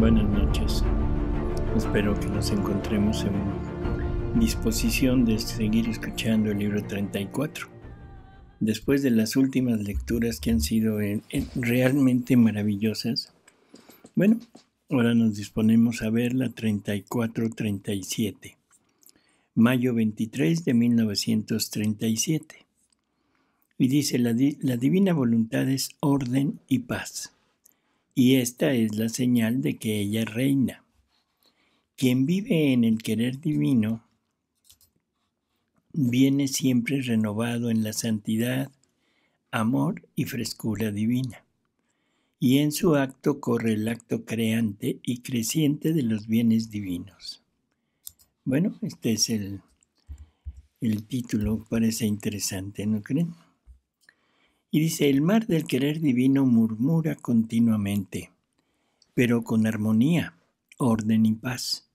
Buenas noches. Espero que nos encontremos en disposición de seguir escuchando el libro 34. Después de las últimas lecturas que han sido eh, eh, realmente maravillosas, bueno, ahora nos disponemos a ver la 34-37, mayo 23 de 1937. Y dice, la, la divina voluntad es orden y paz y esta es la señal de que ella reina. Quien vive en el querer divino viene siempre renovado en la santidad, amor y frescura divina, y en su acto corre el acto creante y creciente de los bienes divinos. Bueno, este es el, el título, parece interesante, ¿no creen? Y dice, el mar del querer divino murmura continuamente, pero con armonía, orden y paz.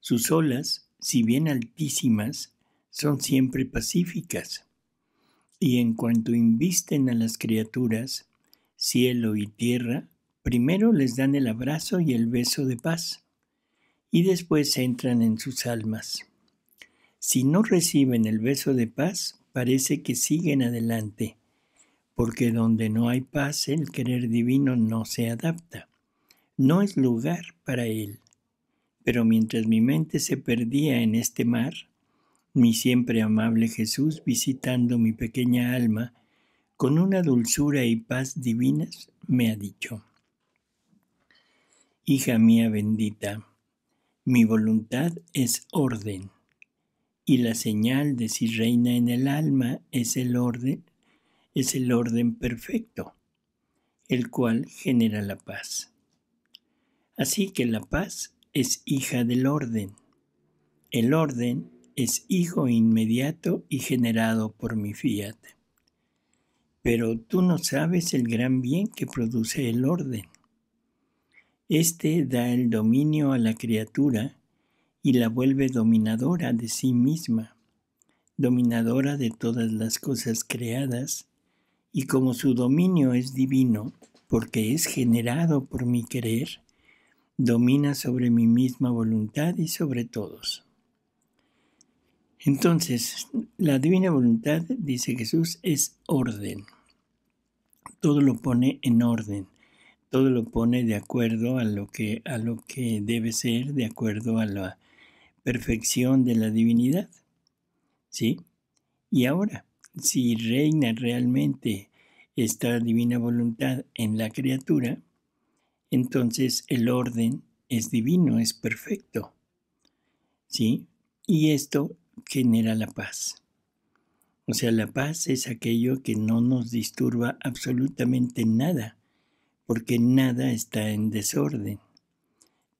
Sus olas, si bien altísimas, son siempre pacíficas. Y en cuanto invisten a las criaturas, cielo y tierra, primero les dan el abrazo y el beso de paz, y después entran en sus almas. Si no reciben el beso de paz, parece que siguen adelante porque donde no hay paz el querer divino no se adapta. No es lugar para él. Pero mientras mi mente se perdía en este mar, mi siempre amable Jesús visitando mi pequeña alma, con una dulzura y paz divinas, me ha dicho, Hija mía bendita, mi voluntad es orden, y la señal de si reina en el alma es el orden, es el orden perfecto, el cual genera la paz. Así que la paz es hija del orden. El orden es hijo inmediato y generado por mi fiat. Pero tú no sabes el gran bien que produce el orden. Este da el dominio a la criatura y la vuelve dominadora de sí misma, dominadora de todas las cosas creadas y como su dominio es divino, porque es generado por mi querer, domina sobre mi misma voluntad y sobre todos. Entonces, la divina voluntad, dice Jesús, es orden. Todo lo pone en orden, todo lo pone de acuerdo a lo que, a lo que debe ser, de acuerdo a la perfección de la divinidad. ¿Sí? Y ahora, si reina realmente esta divina voluntad en la criatura, entonces el orden es divino, es perfecto. ¿Sí? Y esto genera la paz. O sea, la paz es aquello que no nos disturba absolutamente nada, porque nada está en desorden.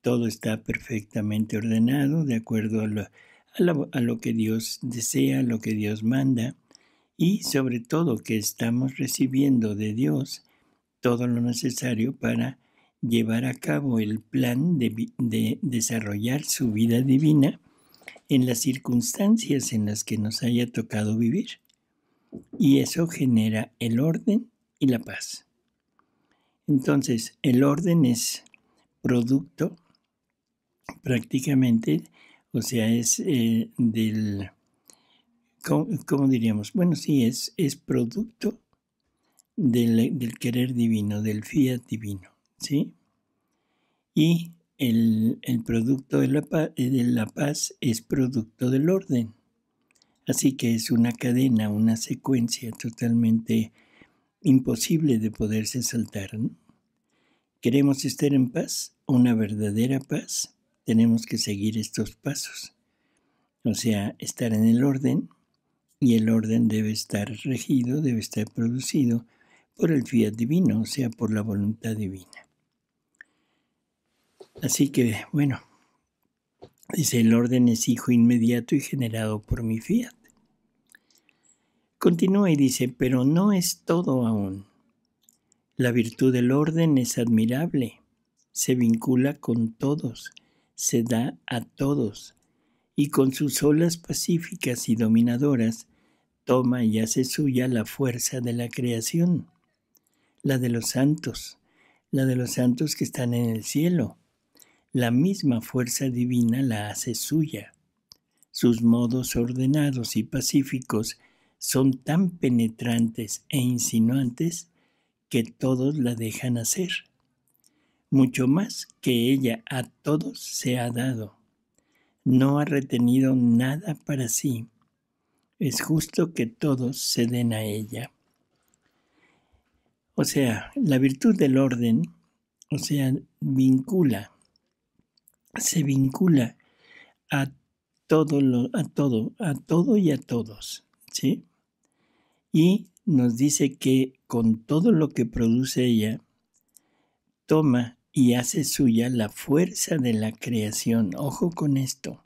Todo está perfectamente ordenado de acuerdo a lo, que Dios desea, a lo que Dios manda y sobre todo que estamos recibiendo de Dios todo lo necesario para llevar a cabo el plan de, desarrollar su vida divina en las circunstancias en las que nos haya tocado vivir. Y eso genera el orden y la paz. Entonces, el orden es producto prácticamente, o sea, es eh, del ¿cómo, diríamos? Bueno, sí, es, es producto del, querer divino, del fiat divino, ¿sí? Y el, el producto de la, paz, de la paz es producto del orden. Así que es una cadena, una secuencia totalmente imposible de poderse saltar. ¿Queremos estar en paz? Una verdadera paz. Tenemos que seguir estos pasos. O sea, estar en el orden, y el orden debe estar regido, debe estar producido por el fiat divino, o sea, por la voluntad divina. Así que, bueno, dice, el orden es hijo inmediato y generado por mi fiat. Continúa y dice, pero no es todo aún. La virtud del orden es admirable, se vincula con todos, se da a todos, y con sus olas pacíficas y dominadoras toma y hace suya la fuerza de la creación, la de los santos, la de los santos que están en el cielo. La misma fuerza divina la hace suya. Sus modos ordenados y pacíficos son tan penetrantes e insinuantes que todos la dejan hacer, mucho más que ella a todos se ha dado. No ha retenido nada para sí es justo que todos se den a ella. O sea, la virtud del orden, o sea, vincula, se vincula a todo, a todo, a todo y a todos, ¿sí? Y nos dice que con todo lo que produce ella, toma y hace suya la fuerza de la creación. Ojo con esto.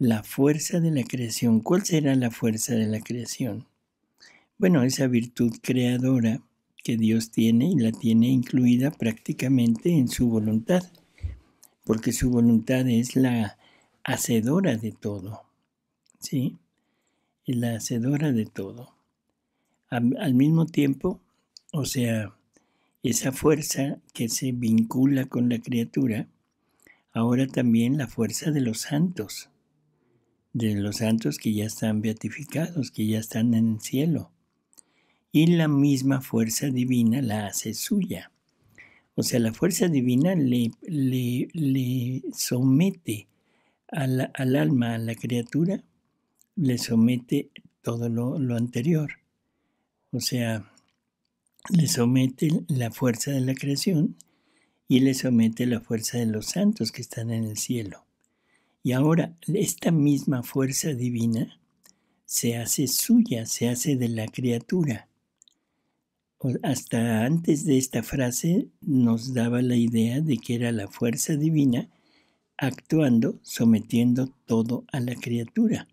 La fuerza de la creación. ¿Cuál será la fuerza de la creación? Bueno, esa virtud creadora que Dios tiene y la tiene incluida prácticamente en su voluntad, porque su voluntad es la hacedora de todo, ¿sí? Es la hacedora de todo. Al mismo tiempo, o sea, esa fuerza que se vincula con la criatura, ahora también la fuerza de los santos, de los santos que ya están beatificados, que ya están en el cielo. Y la misma fuerza divina la hace suya. O sea, la fuerza divina le, le, somete al alma, a la criatura, le somete todo lo anterior. O sea, le somete la fuerza de la creación y le somete la fuerza de los santos que están en el cielo. Y ahora esta misma fuerza divina se hace suya, se hace de la criatura. Hasta antes de esta frase nos daba la idea de que era la fuerza divina actuando, sometiendo todo a la criatura.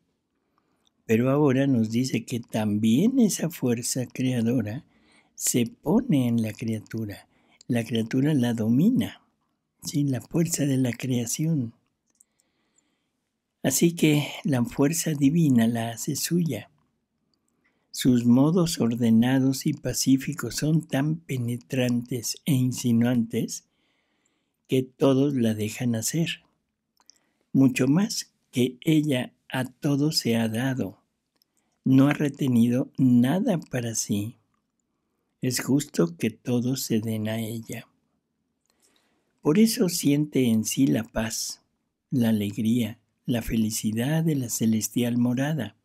Pero ahora nos dice que también esa fuerza creadora se pone en la criatura. La criatura la domina, sin la fuerza de la creación. Así que la fuerza divina la hace suya. Sus modos ordenados y pacíficos son tan penetrantes e insinuantes que todos la dejan hacer, mucho más que ella a todos se ha dado, no ha retenido nada para sí. Es justo que todos se den a ella. Por eso siente en sí la paz, la alegría, la felicidad de la celestial morada.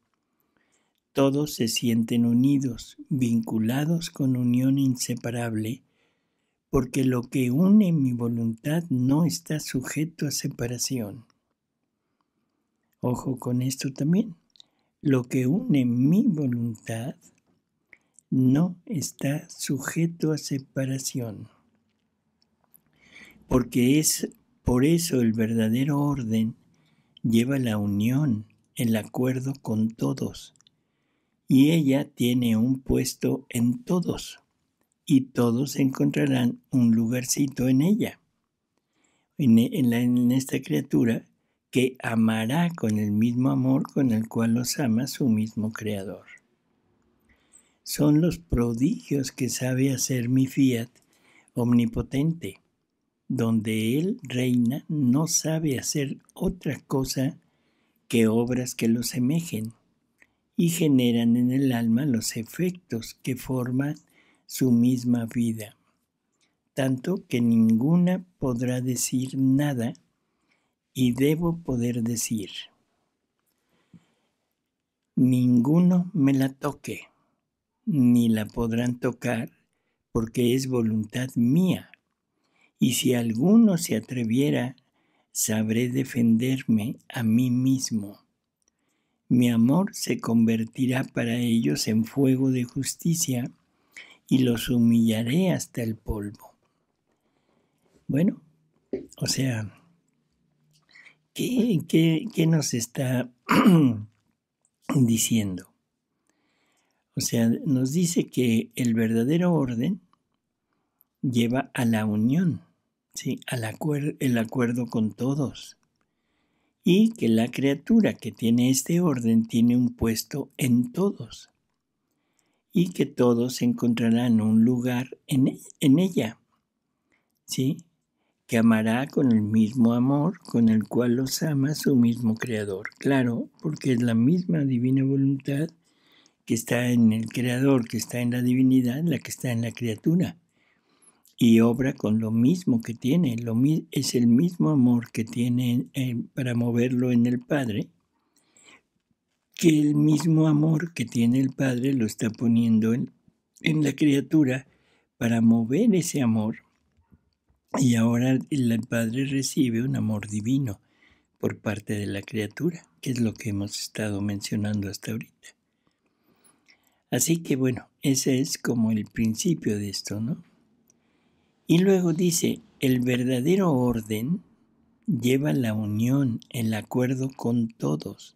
Todos se sienten unidos, vinculados con unión inseparable, porque lo que une mi voluntad no está sujeto a separación. Ojo con esto también. Lo que une mi voluntad no está sujeto a separación. Porque es por eso el verdadero orden lleva la unión, el acuerdo con todos, y ella tiene un puesto en todos, y todos encontrarán un lugarcito en ella, en, e, en esta criatura que amará con el mismo amor con el cual los ama su mismo Creador. Son los prodigios que sabe hacer mi fiat omnipotente donde Él reina, no sabe hacer otra cosa que obras que lo semejen y generan en el alma los efectos que forman su misma vida, tanto que ninguna podrá decir nada y debo poder decir, ninguno me la toque, ni la podrán tocar, porque es voluntad mía y si alguno se atreviera, sabré defenderme a mí mismo. Mi amor se convertirá para ellos en fuego de justicia y los humillaré hasta el polvo. Bueno, o sea, ¿qué, qué, nos está diciendo? O sea, nos dice que el verdadero orden lleva a la unión al el acuerdo con todos. Y que la criatura que tiene este orden tiene un puesto en todos. Y que todos encontrarán un lugar en, e-, en ella. ¿Sí? que amará con el mismo amor con el cual los ama su mismo Creador. Claro, porque es la misma divina voluntad que está en el Creador, que está en la divinidad, la que está en la criatura y obra con lo mismo que tiene, es el mismo amor que tiene para moverlo en el Padre, que el mismo amor que tiene el Padre lo está poniendo en la criatura para mover ese amor. Y ahora el Padre recibe un amor divino por parte de la criatura, que es lo que hemos estado mencionando hasta ahorita. Así que bueno, ese es como el principio de esto, ¿no? Y luego dice, el verdadero orden lleva la unión, el acuerdo con todos.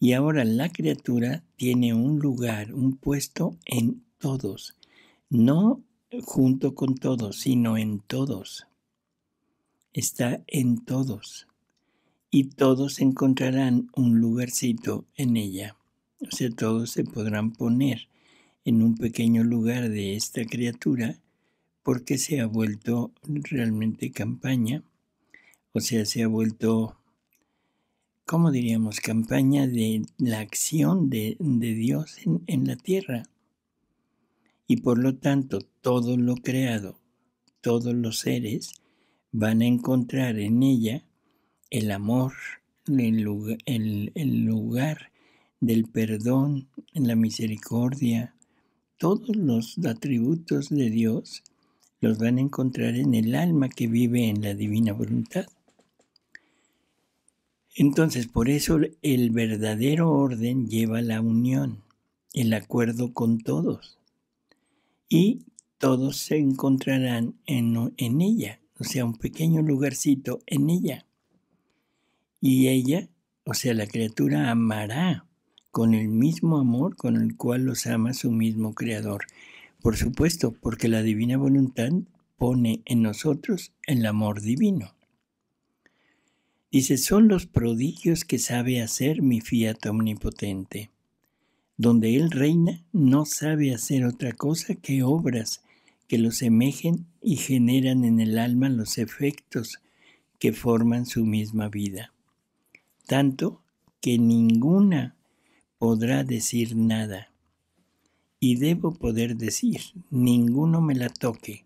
Y ahora la criatura tiene un lugar, un puesto en todos, no junto con todos, sino en todos. Está en todos. Y todos encontrarán un lugarcito en ella. O sea, todos se podrán poner en un pequeño lugar de esta criatura porque se ha vuelto realmente campaña, o sea, se ha vuelto, ¿cómo diríamos?, campaña de la acción de, Dios en, la tierra. Y por lo tanto, todo lo creado, todos los seres, van a encontrar en ella el amor, el el lugar del perdón, la misericordia, todos los atributos de Dios los van a encontrar en el alma que vive en la divina voluntad. Entonces, por eso el verdadero orden lleva la unión, el acuerdo con todos. Y todos se encontrarán en, ella, o sea, un pequeño lugarcito en ella. Y ella, o sea, la criatura amará con el mismo amor con el cual los ama su mismo creador. Por supuesto, porque la divina voluntad pone en nosotros el amor divino. Dice, son los prodigios que sabe hacer mi fiat omnipotente. Donde Él reina, no sabe hacer otra cosa que obras que lo semejen y generan en el alma los efectos que forman su misma vida. Tanto que ninguna podrá decir nada y debo poder decir, ninguno me la toque,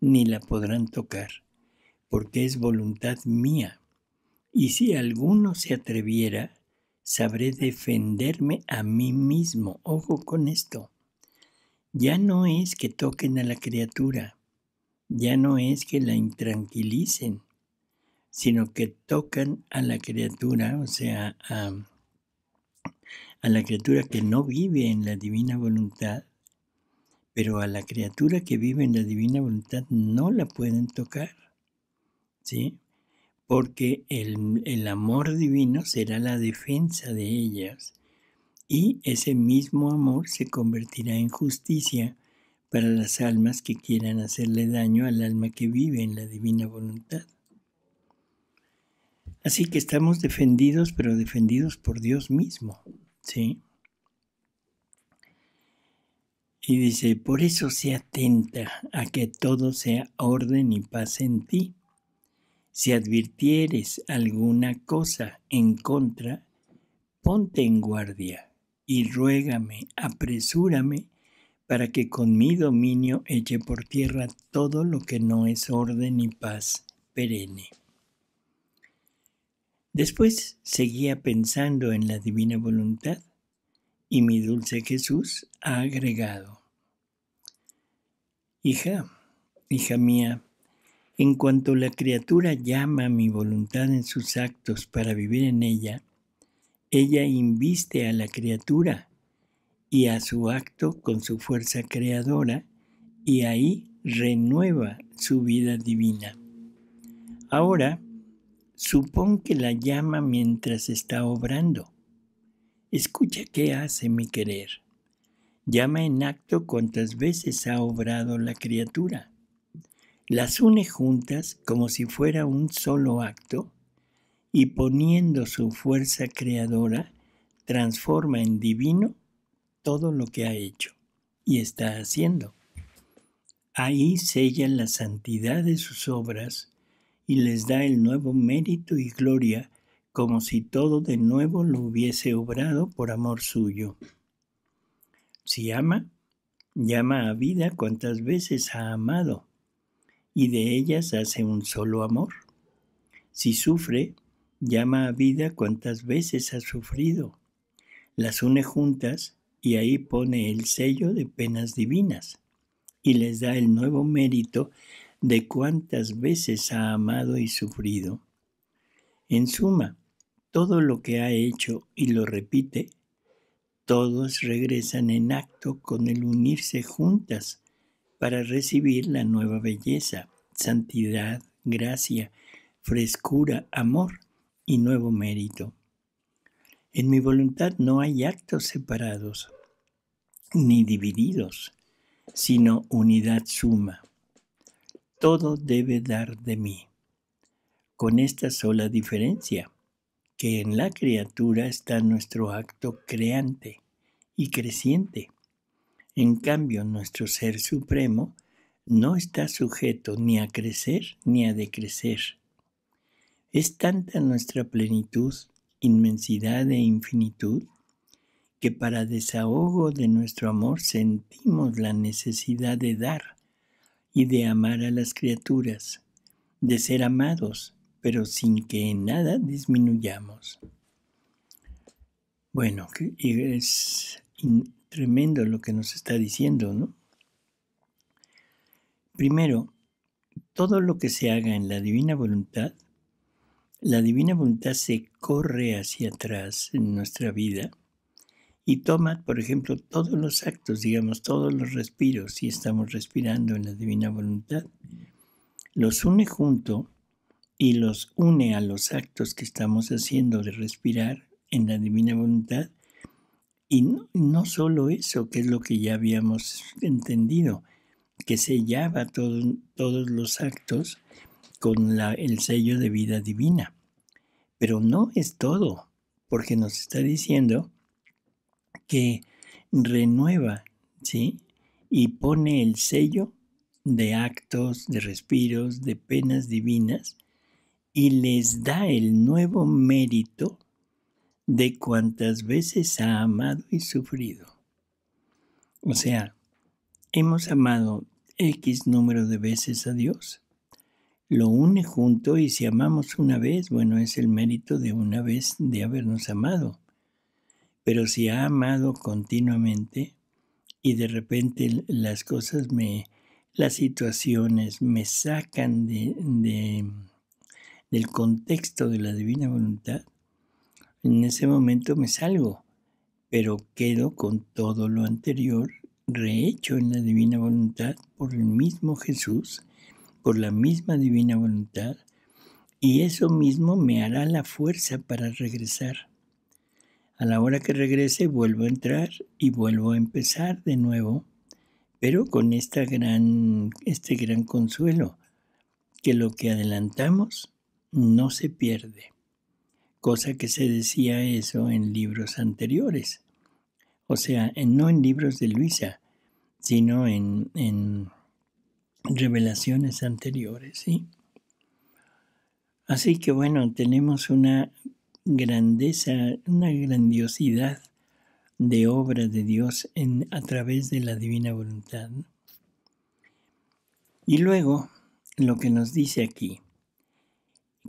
ni la podrán tocar, porque es voluntad mía. Y si alguno se atreviera, sabré defenderme a mí mismo. Ojo con esto. Ya no es que toquen a la criatura, ya no es que la intranquilicen, sino que tocan a la criatura, o sea, a a la criatura que no vive en la divina voluntad, pero a la criatura que vive en la divina voluntad no la pueden tocar, ¿sí? Porque el, el amor divino será la defensa de ellas y ese mismo amor se convertirá en justicia para las almas que quieran hacerle daño al alma que vive en la divina voluntad. Así que estamos defendidos, pero defendidos por Dios mismo. ¿Sí? Y dice, por eso sea atenta a que todo sea orden y paz en ti. Si advirtieres alguna cosa en contra, ponte en guardia y ruégame, apresúrame, para que con mi dominio eche por tierra todo lo que no es orden y paz perenne. Después seguía pensando en la divina voluntad y mi dulce Jesús ha agregado, Hija, hija mía, en cuanto la criatura llama a mi voluntad en sus actos para vivir en ella, ella inviste a la criatura y a su acto con su fuerza creadora y ahí renueva su vida divina. Ahora, Supón que la llama mientras está obrando. Escucha qué hace mi querer. Llama en acto cuantas veces ha obrado la criatura. Las une juntas como si fuera un solo acto y poniendo su fuerza creadora transforma en divino todo lo que ha hecho y está haciendo. Ahí sella la santidad de sus obras y les da el nuevo mérito y gloria, como si todo de nuevo lo hubiese obrado por amor suyo. Si ama, llama a vida cuantas veces ha amado, y de ellas hace un solo amor. Si sufre, llama a vida cuantas veces ha sufrido, las une juntas y ahí pone el sello de penas divinas, y les da el nuevo mérito de cuántas veces ha amado y sufrido. En suma, todo lo que ha hecho y lo repite, todos regresan en acto con el unirse juntas para recibir la nueva belleza, santidad, gracia, frescura, amor y nuevo mérito. En mi voluntad no hay actos separados ni divididos, sino unidad suma todo debe dar de mí, con esta sola diferencia, que en la criatura está nuestro acto creante y creciente. En cambio, nuestro ser supremo no está sujeto ni a crecer ni a decrecer. Es tanta nuestra plenitud, inmensidad e infinitud, que para desahogo de nuestro amor sentimos la necesidad de dar y de amar a las criaturas, de ser amados, pero sin que en nada disminuyamos. Bueno, es tremendo lo que nos está diciendo, ¿no? Primero, todo lo que se haga en la divina voluntad, la divina voluntad se corre hacia atrás en nuestra vida y toma, por ejemplo, todos los actos, digamos, todos los respiros, si estamos respirando en la divina voluntad, los une junto y los une a los actos que estamos haciendo de respirar en la divina voluntad. Y no, solo eso, que es lo que ya habíamos entendido, que sellaba todos los actos con el sello de vida divina. Pero no es todo, porque nos está diciendo que renueva, ¿sí? Y pone el sello de actos, de respiros, de penas divinas, y les da el nuevo mérito de cuántas veces ha amado y sufrido. O sea, hemos amado X número de veces a Dios. Lo une junto y si amamos una vez, bueno, es el mérito de una vez de habernos amado. Pero si ha amado continuamente y de repente las cosas me, las situaciones me sacan del contexto de la divina voluntad, en ese momento me salgo, pero quedo con todo lo anterior rehecho en la divina voluntad por el mismo Jesús, por la misma divina voluntad, y eso mismo me hará la fuerza para regresar. A la hora que regrese vuelvo a entrar y vuelvo a empezar de nuevo, pero con esta gran, este gran consuelo, que lo que adelantamos no se pierde, cosa que se decía eso en libros anteriores, o sea, no en libros de Luisa, sino en, en revelaciones anteriores, ¿sí? Así que bueno, tenemos una grandeza, una grandiosidad de obra de Dios en, a través de la divina voluntad. Y luego, lo que nos dice aquí,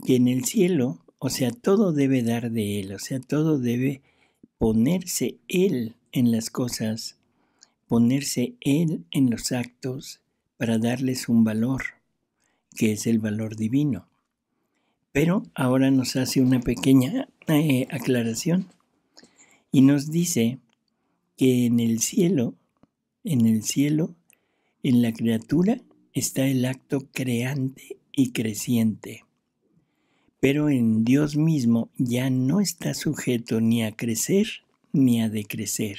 que en el cielo, o sea, todo debe dar de Él, o sea, todo debe ponerse Él en las cosas, ponerse Él en los actos para darles un valor, que es el valor divino. Pero ahora nos hace una pequeña eh, aclaración y nos dice que en el cielo, en el cielo, en la criatura está el acto creante y creciente. Pero en Dios mismo ya no está sujeto ni a crecer ni a decrecer,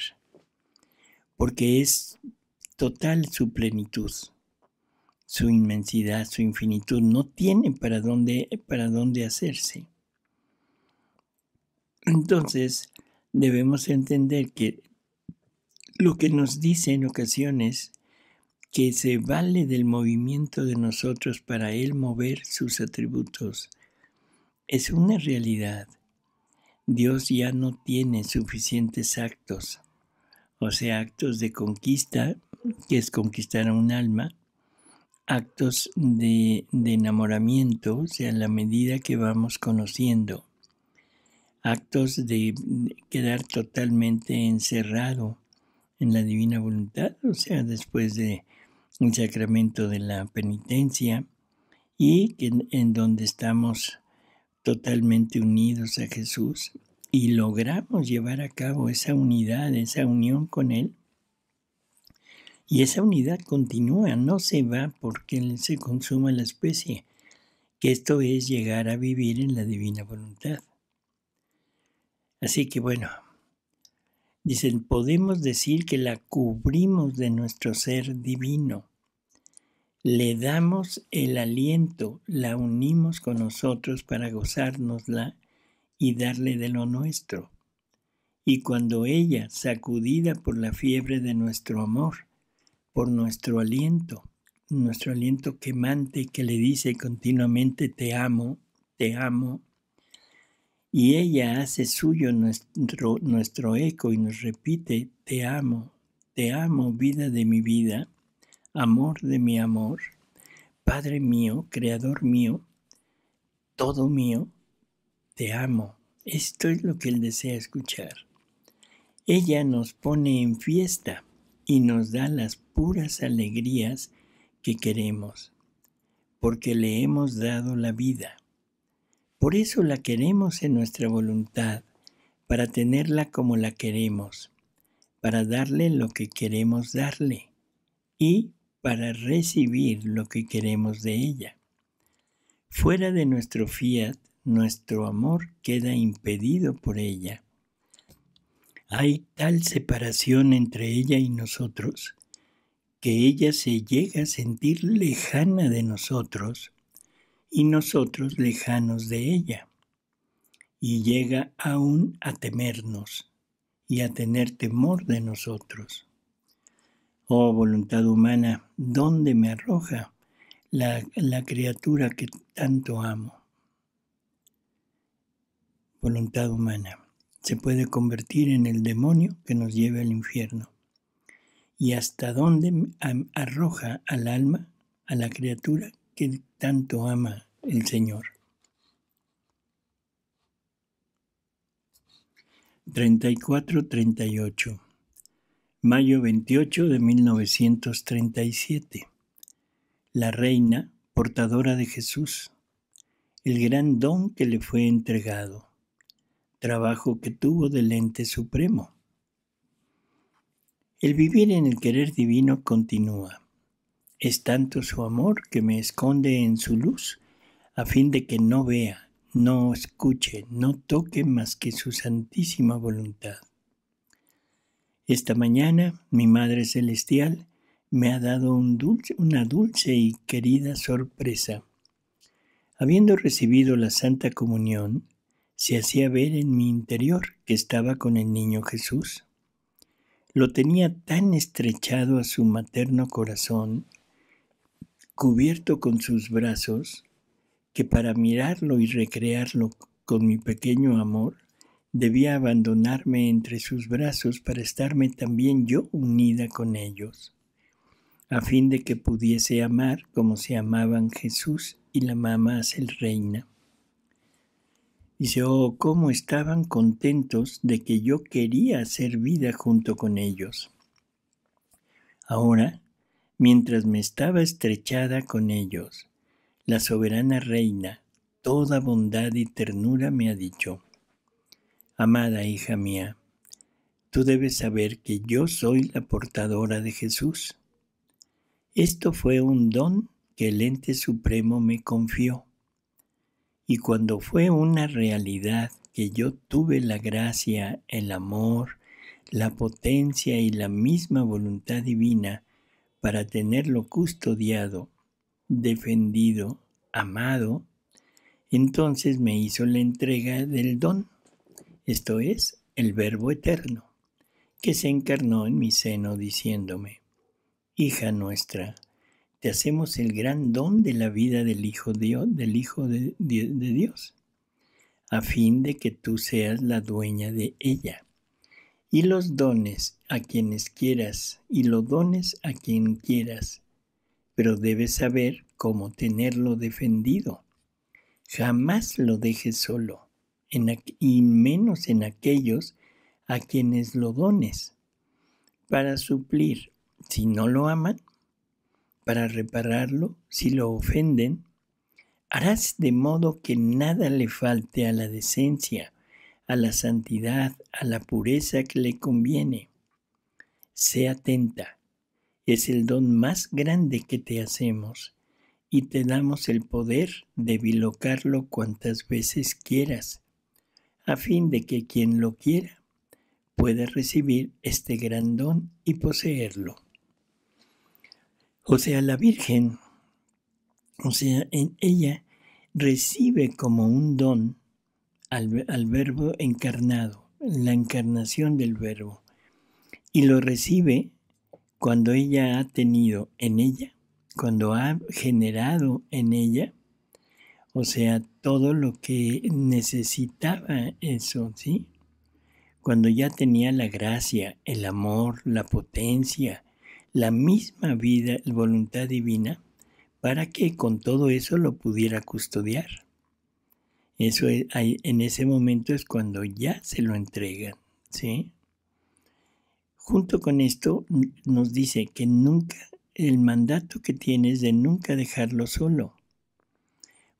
porque es total su plenitud su inmensidad, su infinitud, no tiene para dónde, para dónde hacerse. Entonces, debemos entender que lo que nos dice en ocasiones que se vale del movimiento de nosotros para Él mover sus atributos, es una realidad. Dios ya no tiene suficientes actos, o sea, actos de conquista, que es conquistar a un alma, actos de, enamoramiento, o sea, en la medida que vamos conociendo, actos de quedar totalmente encerrado en la divina voluntad, o sea, después de un sacramento de la penitencia y en donde estamos totalmente unidos a Jesús y logramos llevar a cabo esa unidad, esa unión con Él, y esa unidad continúa, no se va porque se consuma la especie, que esto es llegar a vivir en la divina voluntad. Así que bueno, dicen, podemos decir que la cubrimos de nuestro ser divino, le damos el aliento, la unimos con nosotros para gozárnosla y darle de lo nuestro. Y cuando ella, sacudida por la fiebre de nuestro amor, por nuestro aliento, nuestro aliento quemante que le dice continuamente te amo, te amo. Y ella hace suyo nuestro, nuestro eco y nos repite, te amo, te amo, vida de mi vida, amor de mi amor, Padre mío, Creador mío, todo mío, te amo. Esto es lo que él desea escuchar. Ella nos pone en fiesta y nos da las puras alegrías que queremos, porque le hemos dado la vida. Por eso la queremos en nuestra voluntad, para tenerla como la queremos, para darle lo que queremos darle y para recibir lo que queremos de ella. Fuera de nuestro fiat, nuestro amor queda impedido por ella hay tal separación entre ella y nosotros que ella se llega a sentir lejana de nosotros y nosotros lejanos de ella, y llega aún a temernos y a tener temor de nosotros. Oh voluntad humana, ¿dónde me arroja la, la criatura que tanto amo? Voluntad humana se puede convertir en el demonio que nos lleve al infierno. Y hasta dónde arroja al alma, a la criatura que tanto ama el Señor. 34-38 Mayo 28 de 1937 La reina portadora de Jesús, el gran don que le fue entregado trabajo que tuvo del ente supremo. El vivir en el querer divino continúa. Es tanto su amor que me esconde en su luz, a fin de que no vea, no escuche, no toque más que su santísima voluntad. Esta mañana mi Madre Celestial me ha dado una dulce y querida sorpresa. Habiendo recibido la Santa Comunión, se hacía ver en mi interior que estaba con el niño Jesús. Lo tenía tan estrechado a su materno corazón, cubierto con sus brazos, que para mirarlo y recrearlo con mi pequeño amor, debía abandonarme entre sus brazos para estarme también yo unida con ellos, a fin de que pudiese amar como se amaban Jesús y la mamá el reina. Dice, oh, cómo estaban contentos de que yo quería hacer vida junto con ellos. Ahora, mientras me estaba estrechada con ellos, la soberana reina, toda bondad y ternura me ha dicho, Amada hija mía, tú debes saber que yo soy la portadora de Jesús. Esto fue un don que el ente supremo me confió y cuando fue una realidad que yo tuve la gracia, el amor, la potencia y la misma voluntad divina para tenerlo custodiado, defendido, amado, entonces me hizo la entrega del don, esto es, el Verbo Eterno, que se encarnó en mi seno diciéndome, Hija nuestra, te hacemos el gran don de la vida del Hijo, del Hijo de, Dios, a fin de que tú seas la dueña de ella. Y los dones a quienes quieras, y los dones a quien quieras, pero debes saber cómo tenerlo defendido. Jamás lo dejes solo, y menos en aquellos a quienes lo dones, para suplir, si no lo aman, para repararlo si lo ofenden, harás de modo que nada le falte a la decencia, a la santidad, a la pureza que le conviene. Sé atenta, es el don más grande que te hacemos y te damos el poder de bilocarlo cuantas veces quieras, a fin de que quien lo quiera pueda recibir este gran don y poseerlo o sea, la Virgen, o sea, en ella recibe como un don al, al verbo encarnado, la encarnación del verbo, y lo recibe cuando ella ha tenido en ella, cuando ha generado en ella, o sea, todo lo que necesitaba eso, ¿sí? Cuando ya tenía la gracia, el amor, la potencia, la misma vida, voluntad divina, para que con todo eso lo pudiera custodiar. Eso en ese momento es cuando ya se lo entregan, ¿sí? Junto con esto nos dice que nunca, el mandato que tiene es de nunca dejarlo solo.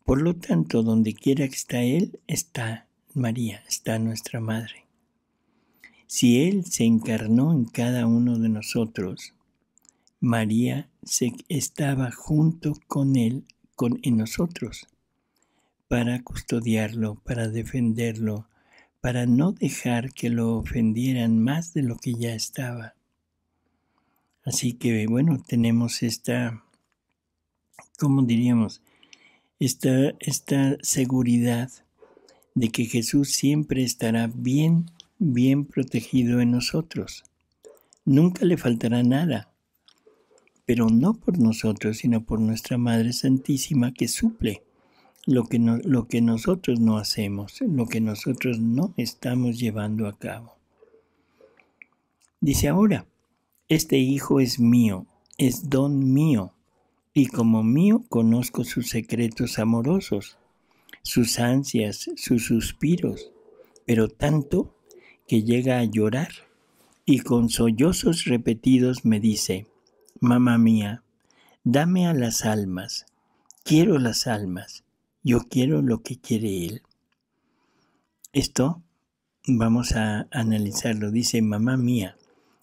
Por lo tanto, donde quiera que está Él, está María, está nuestra Madre. Si Él se encarnó en cada uno de nosotros, María se estaba junto con él, con en nosotros, para custodiarlo, para defenderlo, para no dejar que lo ofendieran más de lo que ya estaba. Así que bueno, tenemos esta, ¿cómo diríamos? Esta, esta seguridad de que Jesús siempre estará bien, bien protegido en nosotros. Nunca le faltará nada pero no por nosotros, sino por nuestra Madre Santísima que suple lo que, lo que nosotros no hacemos, lo que nosotros no estamos llevando a cabo. Dice ahora, este hijo es mío, es don mío, y como mío conozco sus secretos amorosos, sus ansias, sus suspiros, pero tanto que llega a llorar, y con sollozos repetidos me dice, mamá mía, dame a las almas, quiero las almas, yo quiero lo que quiere él. Esto vamos a analizarlo, dice mamá mía,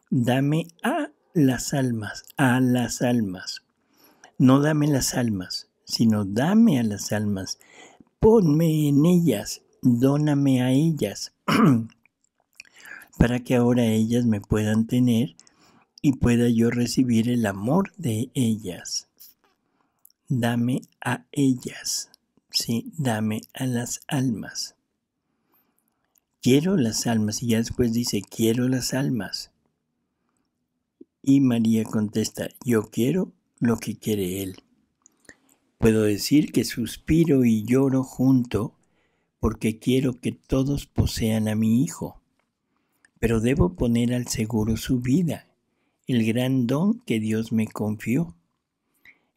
dame a las almas, a las almas. No dame las almas, sino dame a las almas, ponme en ellas, dóname a ellas, para que ahora ellas me puedan tener y pueda yo recibir el amor de ellas. Dame a ellas, sí, dame a las almas. Quiero las almas y ya después dice, quiero las almas. Y María contesta, yo quiero lo que quiere Él. Puedo decir que suspiro y lloro junto porque quiero que todos posean a mi hijo, pero debo poner al seguro su vida el gran don que Dios me confió.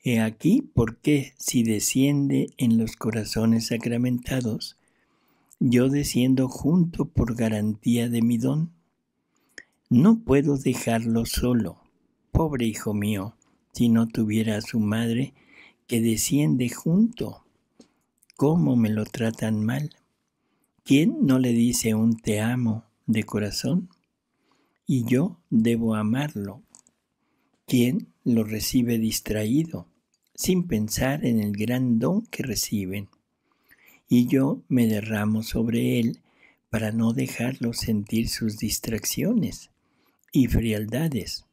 He aquí por qué si desciende en los corazones sacramentados, yo desciendo junto por garantía de mi don. No puedo dejarlo solo, pobre hijo mío, si no tuviera a su madre que desciende junto. ¿Cómo me lo tratan mal? ¿Quién no le dice un te amo de corazón? Y yo debo amarlo quien lo recibe distraído, sin pensar en el gran don que reciben. Y yo me derramo sobre él para no dejarlo sentir sus distracciones y frialdades.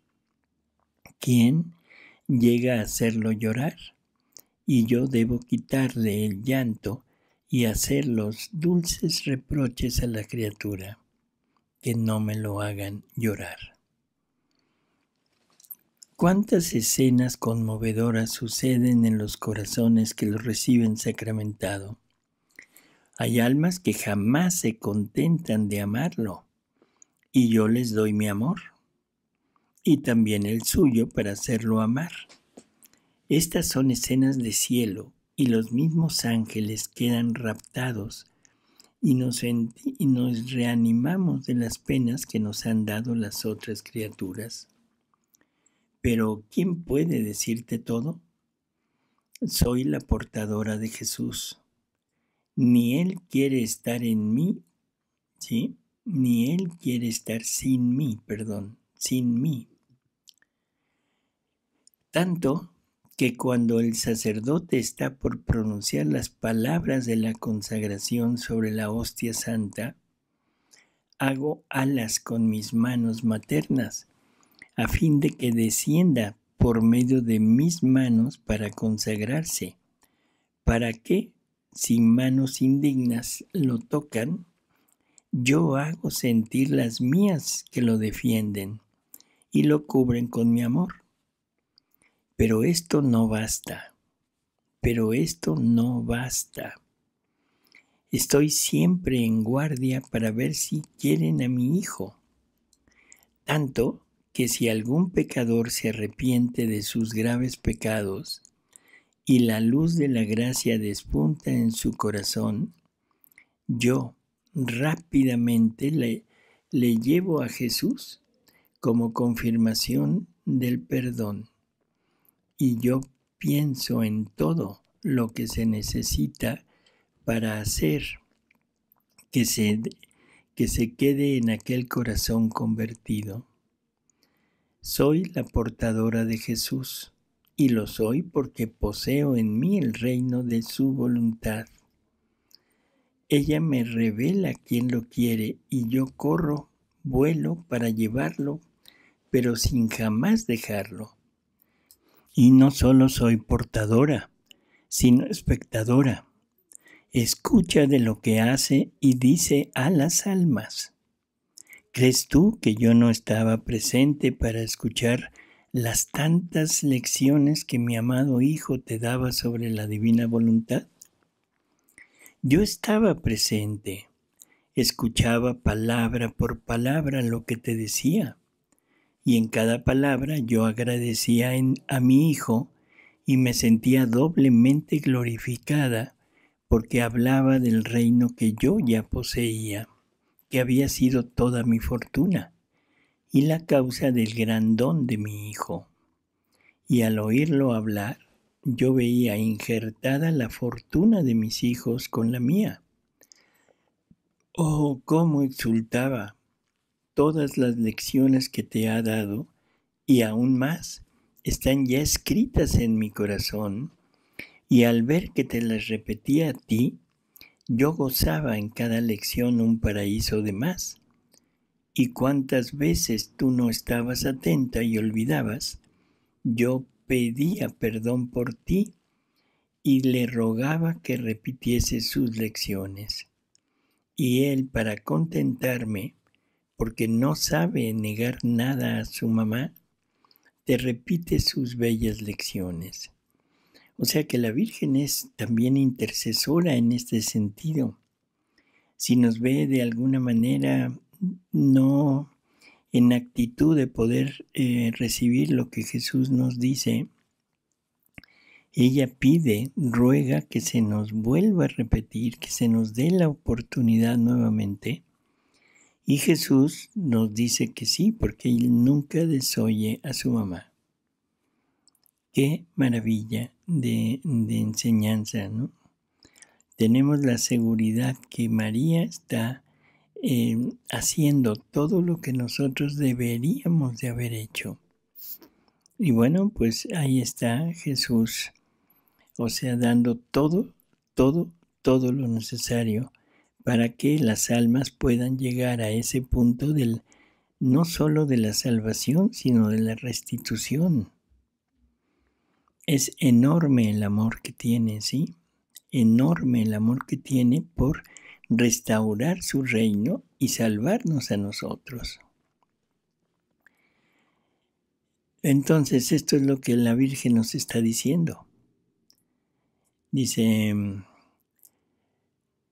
Quien llega a hacerlo llorar? Y yo debo quitarle el llanto y hacer los dulces reproches a la criatura, que no me lo hagan llorar. ¿Cuántas escenas conmovedoras suceden en los corazones que lo reciben sacramentado? Hay almas que jamás se contentan de amarlo, y yo les doy mi amor, y también el suyo para hacerlo amar. Estas son escenas de cielo, y los mismos ángeles quedan raptados, y nos reanimamos de las penas que nos han dado las otras criaturas. Pero ¿quién puede decirte todo? Soy la portadora de Jesús. Ni Él quiere estar en mí, ¿sí? Ni Él quiere estar sin mí, perdón, sin mí. Tanto que cuando el sacerdote está por pronunciar las palabras de la consagración sobre la hostia santa, hago alas con mis manos maternas a fin de que descienda por medio de mis manos para consagrarse, para que, sin manos indignas, lo tocan, yo hago sentir las mías que lo defienden y lo cubren con mi amor. Pero esto no basta, pero esto no basta. Estoy siempre en guardia para ver si quieren a mi hijo. Tanto que si algún pecador se arrepiente de sus graves pecados y la luz de la gracia despunta en su corazón, yo rápidamente le, llevo a Jesús como confirmación del perdón. Y yo pienso en todo lo que se necesita para hacer que se, que se quede en aquel corazón convertido. Soy la portadora de Jesús, y lo soy porque poseo en mí el reino de su voluntad. Ella me revela quién lo quiere y yo corro, vuelo para llevarlo, pero sin jamás dejarlo. Y no solo soy portadora, sino espectadora. Escucha de lo que hace y dice a las almas. ¿Crees tú que yo no estaba presente para escuchar las tantas lecciones que mi amado Hijo te daba sobre la divina voluntad? Yo estaba presente, escuchaba palabra por palabra lo que te decía, y en cada palabra yo agradecía a mi Hijo y me sentía doblemente glorificada porque hablaba del reino que yo ya poseía que había sido toda mi fortuna y la causa del gran don de mi hijo. Y al oírlo hablar, yo veía injertada la fortuna de mis hijos con la mía. Oh, cómo exultaba todas las lecciones que te ha dado, y aún más, están ya escritas en mi corazón, y al ver que te las repetía a ti, yo gozaba en cada lección un paraíso de más. Y cuántas veces tú no estabas atenta y olvidabas, yo pedía perdón por ti y le rogaba que repitiese sus lecciones. Y él, para contentarme, porque no sabe negar nada a su mamá, te repite sus bellas lecciones. O sea que la Virgen es también intercesora en este sentido. Si nos ve de alguna manera no en actitud de poder eh, recibir lo que Jesús nos dice, ella pide, ruega que se nos vuelva a repetir, que se nos dé la oportunidad nuevamente. Y Jesús nos dice que sí, porque él nunca desoye a su mamá. Qué maravilla de, enseñanza, Tenemos la seguridad que María está eh, haciendo todo lo que nosotros deberíamos de haber hecho. Y bueno, pues ahí está Jesús, o sea, dando todo, todo, todo lo necesario para que las almas puedan llegar a ese punto del no solo de la salvación, sino de la restitución es enorme el amor que tiene, ¿sí? Enorme el amor que tiene por restaurar su reino y salvarnos a nosotros. Entonces, esto es lo que la Virgen nos está diciendo. Dice, mm,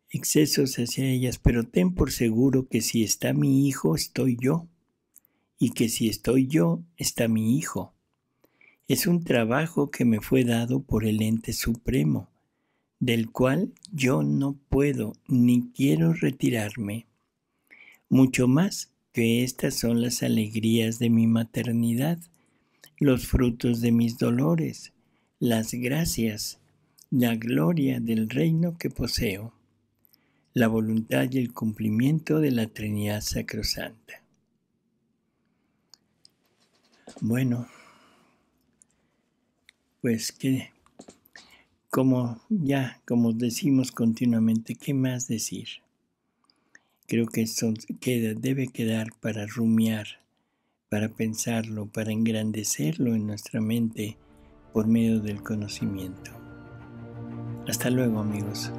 excesos hacia ellas, pero ten por seguro que si está mi hijo, estoy yo, y que si estoy yo, está mi hijo es un trabajo que me fue dado por el ente supremo, del cual yo no puedo ni quiero retirarme, mucho más que estas son las alegrías de mi maternidad, los frutos de mis dolores, las gracias, la gloria del reino que poseo, la voluntad y el cumplimiento de la Trinidad Sacrosanta. Bueno, pues que, como ya, como decimos continuamente, ¿qué más decir? Creo que eso queda, debe quedar para rumiar, para pensarlo, para engrandecerlo en nuestra mente por medio del conocimiento. Hasta luego amigos.